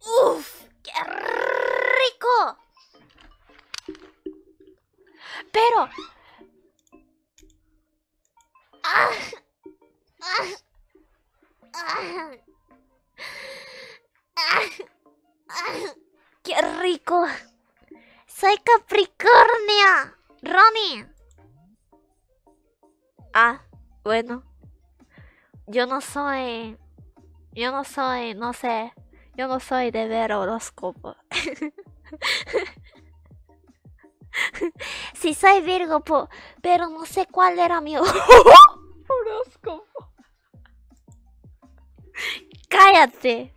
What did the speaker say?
¡Uf! ¡Qué rico! Pero... Ah, ah, ah, ¡Qué rico! ¡Soy Capricornia! ¡Ronnie! Ah, bueno. Yo no soy yo no soy, no sé, yo no soy de ver horóscopo. Si soy Virgo, pero no sé cuál era mi horóscopo. Cállate.